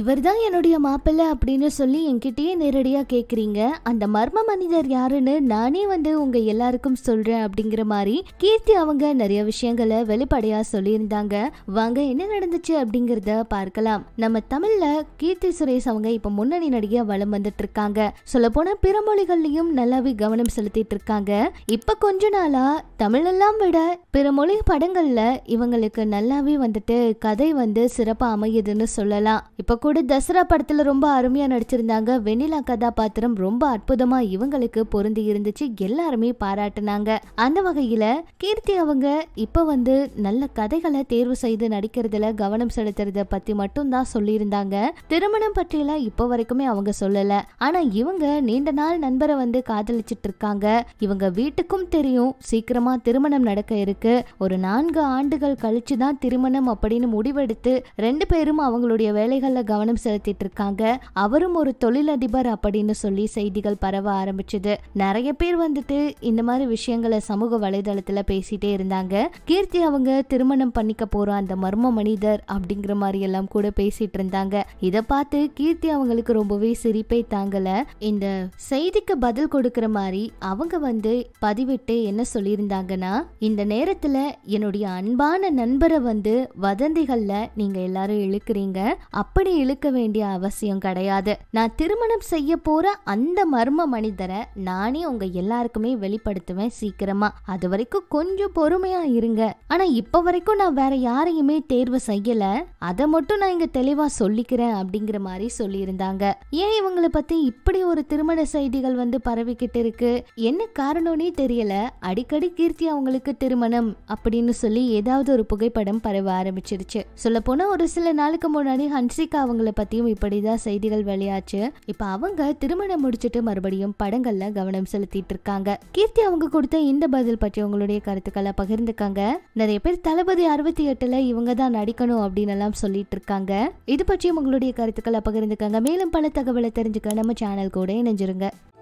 இவர் தான் என்னுடைய மாப்பிள்ளை அப்படின்னு சொல்லி என்கிட்டயே நேரடியாக கேட்குறீங்க அந்த மர்ம மனிதர் யாருன்னு நானே வந்து உங்கள் எல்லாருக்கும் சொல்கிறேன் அப்படிங்கிற மாதிரி கீர்த்தி அவங்க நிறைய விஷயங்களை வெளிப்படையாக சொல்லியிருந்தாங்க வாங்க என்ன நடந்துச்சு அப்படிங்கிறத பார்க்கலாம் நம்ம தமிழில் கீர்த்தி சுரேஷ் அவங்க இப்போ முன்னணி நடிகை வளம் வந்துட்டு இருக்காங்க சொல்லப்போனால் பிற மொழிகள்லையும் நல்லாவே கவனம் செலுத்திட்டு இருக்காங்க இப்போ கொஞ்ச நாளாக தமிழெல்லாம் விட பிற மொழி படங்களில் இவங்களுக்கு நல்லாவே வந்துட்டு கதை வந்து சிறப்பாக அமையுதுன்னு சொல்லலாம் இப்போ கூட தசரா படத்தில் ரொம்ப அருமையாக நடிச்சிருந்தாங்க வெண்ணிலா கதாபாத்திரம் ரொம்ப அற்புதமாக இவங்களுக்கு பொருந்தி இருந்துச்சு எல்லாருமே பாராட்டினாங்க அந்த வகையில் கீர்த்தி அவங்க இப்போ வந்து நல்ல கதைகளை தேர்வு செய்து நடிக்கிறதுல கவனம் செலுத்துறத பற்றி மட்டும்தான் சொல்லியிருந்தாங்க திருமணம் பற்றியெல்லாம் இப்போ வரைக்குமே அவங்க சொல்லலை ஆனால் இவங்க நீண்ட நாள் நண்பரை வந்து காதலிச்சிட்டு இருக்காங்க இவங்க வீட்டுக்கும் தெரியும் சீக்கிரமா திருமணம் நடக்க இருக்கு ஒரு நான்கு ஆண்டுகள் கழிச்சு தான் திருமணம் அப்படின்னு முடிவெடுத்து ரெண்டு பேரும் அவங்களுடைய வேலைகள்ல கவனம் செலுத்திட்டு இருக்காங்க அவரும் ஒரு தொழிலதிபர் அப்படின்னு சொல்லி செய்திகள் பரவ ஆரம்பிச்சது நிறைய பேர் வந்துட்டு இந்த மாதிரி விஷயங்களை சமூக வலைதளத்துல பேசிட்டே இருந்தாங்க கீர்த்தி அவங்க திருமணம் பண்ணிக்க போற அந்த மர்ம மனிதர் அப்படிங்கிற மாதிரி எல்லாம் கூட பேசிட்டு இருந்தாங்க இதை பார்த்து கீர்த்தி அவங்களுக்கு ரொம்பவே சிரிப்பை தாங்கல இந்த செய்திக்கு பதில் கொடுக்கிற மாதிரி அவங்க வந்து பதிவிட்டு என்ன சொல்லியிருந்தாங்கன்னா இந்த நேரத்துல என்னுடைய அன்பான நண்பரை வந்து வதந்திகள்ல நீங்க எல்லாரும் இழுக்கிறீங்க அப்படி இழுக்க வேண்டிய அவசியம் கிடையாது நான் திருமணம் செய்ய போற அந்த மர்ம மனிதரை நானே உங்க எல்லாருக்குமே வெளிப்படுத்துவேன் சீக்கிரமா அது வரைக்கும் கொஞ்சம் பொறுமையா இருங்க ஆனா இப்ப வரைக்கும் நான் வேற யாரையுமே தேர்வு செய்யல அதை மட்டும் நான் இங்க தெளிவா சொல்லிக்கிறேன் அப்படிங்கிற மாதிரி சொல்லியிருந்தாங்க ஏன் இவங்களை பத்தி இப்படி ஒரு திருமண செய்திகள் வந்து பரவிக்கிட்டு இருக்கு என்ன காரணம்னே தெரியல அடிக்கடி கீர்த்தி அவங்களுக்கு திருமணம் அப்படின்னு சொல்லி ஏதாவது ஒரு புகைப்படம் பரவ ஆரம்பிச்சிருச்சு சொல்ல போனா ஒரு சில நாளுக்கு முன்னாடி ஹன்சிகா அவங்களை பற்றியும் இப்படி தான் செய்திகள் வெளியாச்சு இப்போ அவங்க திருமணம் முடிச்சுட்டு மறுபடியும் படங்களில் கவனம் செலுத்திட்டு இருக்காங்க கீர்த்தி அவங்க கொடுத்த இந்த பதில் பற்றி உங்களுடைய கருத்துக்களை பகிர்ந்துக்காங்க நிறைய பேர் தளபதி அறுபத்தி எட்டில் இவங்க தான் நடிக்கணும் அப்படின்னு எல்லாம் சொல்லிட்டு இருக்காங்க இது பற்றியும் உங்களுடைய கருத்துக்களை பகிர்ந்துக்காங்க மேலும் பல தகவலை தெரிஞ்சுக்க நம்ம சேனல் கூட இணைஞ்சிருங்க